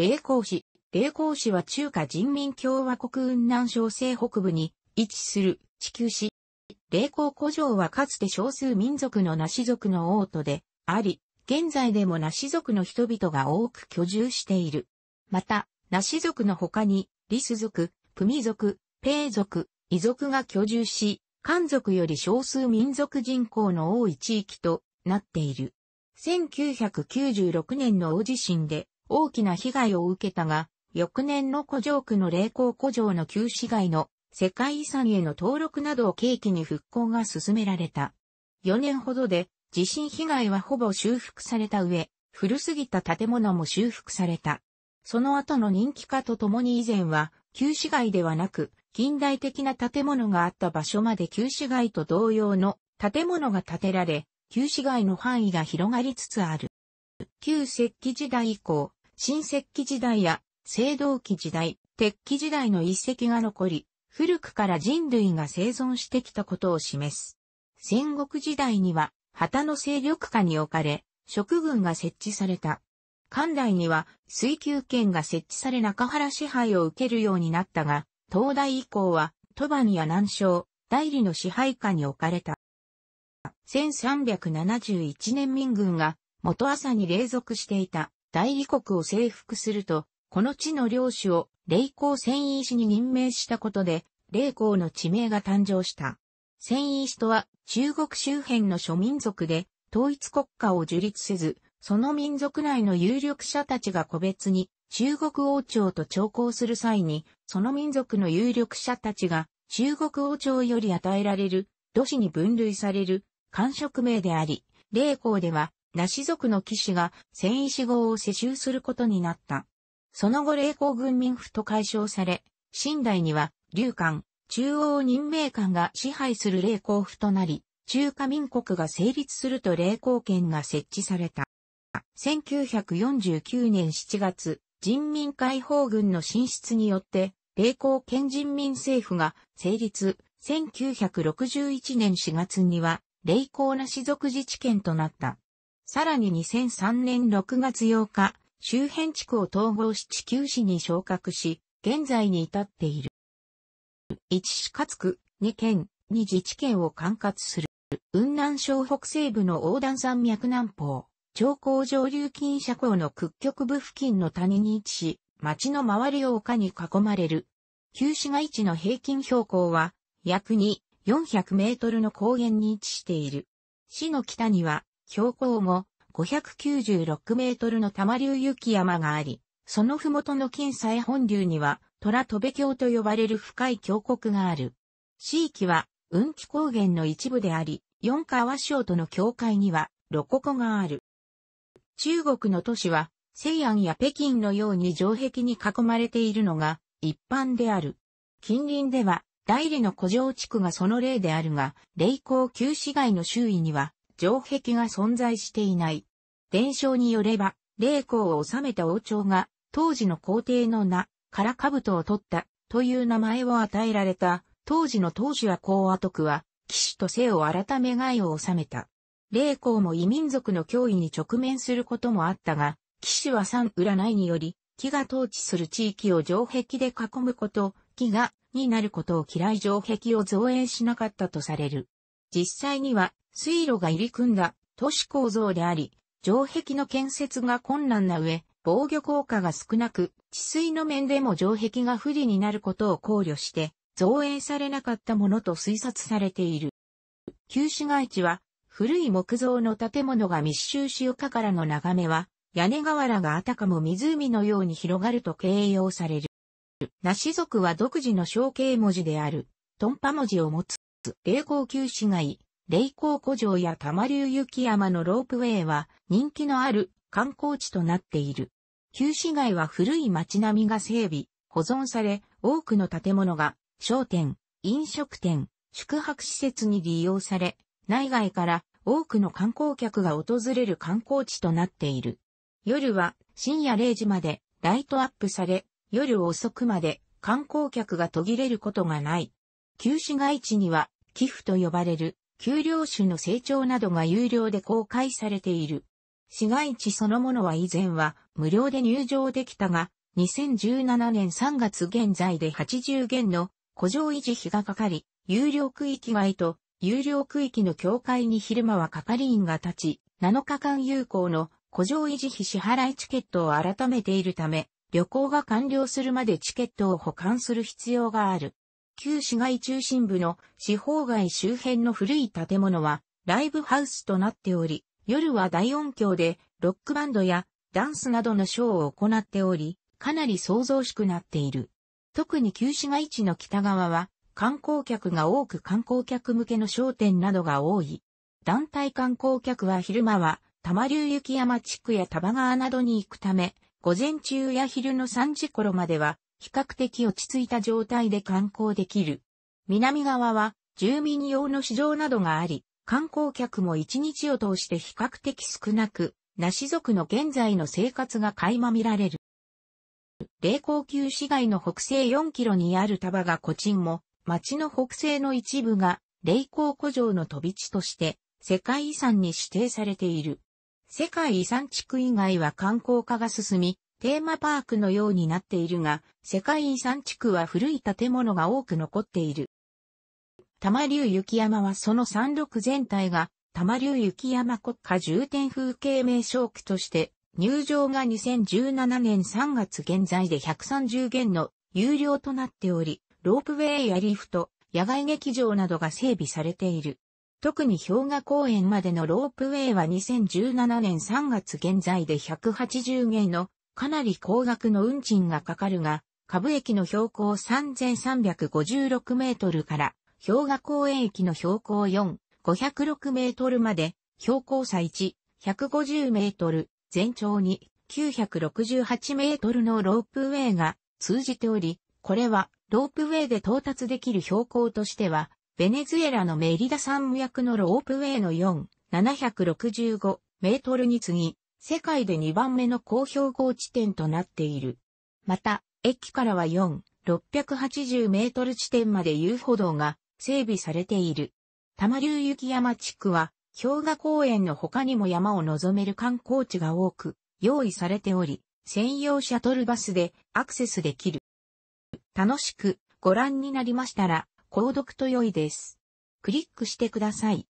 霊光市。霊光市は中華人民共和国雲南省西北部に位置する地球市。霊光古城はかつて少数民族のナシ族の王都であり、現在でもナシ族の人々が多く居住している。また、ナシ族の他に、リス族、プミ族、ペイ族、イ族が居住し、漢族より少数民族人口の多い地域となっている。1996年の大地震で大きな被害を受けたが、翌年の古城区の霊光古城の旧市街の世界遺産への登録などを契機に復興が進められた。4年ほどで地震被害はほぼ修復された上、古すぎた建物も修復された。その後の人気化とともに以前は旧市街ではなく近代的な建物があった場所まで旧市街と同様の建物が建てられ、旧市街の範囲が広がりつつある。旧石器時代以降、新石器時代や青銅器時代、鉄器時代の遺跡が残り、古くから人類が生存してきたことを示す。戦国時代には旗の勢力下に置かれ、職軍が設置された。関代には水球圏が設置され中原支配を受けるようになったが、東大以降は、戸羽や南昌、代理の支配下に置かれた。1371年民軍が元朝に隷属していた大理国を征服すると、この地の領主を霊光戦医師に任命したことで、霊光の地名が誕生した。戦医師とは中国周辺の諸民族で統一国家を樹立せず、その民族内の有力者たちが個別に中国王朝と調校する際に、その民族の有力者たちが中国王朝より与えられる、都市に分類される、官職名であり、霊光ではシ族の騎士が戦意志号を世襲することになった。その後霊光軍民府と解消され、新代には、流官、中央任命官が支配する霊光府となり、中華民国が成立すると霊光権が設置された。1949年7月、人民解放軍の進出によって、霊光圏人民政府が成立、1961年4月には、霊光な士族自治権となった。さらに2003年6月8日、周辺地区を統合し地球市に昇格し、現在に至っている。1市つ区、2県、2自治県を管轄する。雲南省北西部の横断山脈南方、長江上流近斜港の屈曲部付近の谷に位置し、町の周りを丘に囲まれる。旧市街地の平均標高は、約2、400メートルの高原に位置している。市の北には、標高も596メートルの玉流雪山があり、その麓の金西本流には、虎戸部峡と呼ばれる深い峡谷がある。地域は、雲気高原の一部であり、四川省との境界には、露コがある。中国の都市は、西安や北京のように城壁に囲まれているのが一般である。近隣では、大理の古城地区がその例であるが、霊光旧市街の周囲には、城壁が存在していない。伝承によれば、霊光を治めた王朝が、当時の皇帝の名から兜を取ったという名前を与えられた、当時の当主や皇和徳は、騎手と姓を改め害を収めた。霊光も異民族の脅威に直面することもあったが、騎手は三占いにより、木が統治する地域を城壁で囲むこと、木がになることを嫌い城壁を造営しなかったとされる。実際には水路が入り組んだ都市構造であり、城壁の建設が困難な上、防御効果が少なく、治水の面でも城壁が不利になることを考慮して、造営されなかったものと推察されている。旧市街地は、古い木造の建物が密集し床からの眺めは、屋根瓦があたかも湖のように広がると形容される。ナシ族は独自の象形文字である、トンパ文字を持つ。霊つ光旧市街、霊光古城や玉流雪山のロープウェイは人気のある観光地となっている。旧市街は古い街並みが整備、保存され、多くの建物が商店、飲食店、宿泊施設に利用され、内外から多くの観光客が訪れる観光地となっている。夜は深夜0時までライトアップされ、夜遅くまで観光客が途切れることがない。旧市街地には寄付と呼ばれる、丘陵種の成長などが有料で公開されている。市街地そのものは以前は無料で入場できたが、2017年3月現在で80元の古城維持費がかかり、有料区域外と有料区域の境界に昼間は係員が立ち、7日間有効の古城維持費支払いチケットを改めているため、旅行が完了するまでチケットを保管する必要がある。旧市街中心部の四方街周辺の古い建物はライブハウスとなっており、夜は大音響でロックバンドやダンスなどのショーを行っており、かなり騒々しくなっている。特に旧市街地の北側は観光客が多く観光客向けの商店などが多い。団体観光客は昼間は玉流雪山地区や玉川などに行くため、午前中や昼の3時頃までは比較的落ち着いた状態で観光できる。南側は住民用の市場などがあり、観光客も一日を通して比較的少なく、ナシ族の現在の生活が垣間見られる。霊光級市街の北西4キロにある束がチンも、町の北西の一部が霊光古城の飛び地として、世界遺産に指定されている。世界遺産地区以外は観光化が進み、テーマパークのようになっているが、世界遺産地区は古い建物が多く残っている。玉竜雪山はその山麓全体が玉竜雪山国家重点風景名称区として入場が2017年3月現在で130元の有料となっており、ロープウェイやリフト、野外劇場などが整備されている。特に氷河公園までのロープウェイは2017年3月現在で180元のかなり高額の運賃がかかるが、株駅の標高3356メートルから、氷河公園駅の標高4、506メートルまで、標高差1、150メートル、全長2、968メートルのロープウェイが通じており、これはロープウェイで到達できる標高としては、ベネズエラのメリダ山脈のロープウェイの4、765メートルに次ぎ、世界で2番目の高標高地点となっている。また、駅からは4、680メートル地点まで遊歩道が整備されている。玉流雪山地区は、氷河公園の他にも山を望める観光地が多く、用意されており、専用シャトルバスでアクセスできる。楽しくご覧になりましたら、購読と良いです。クリックしてください。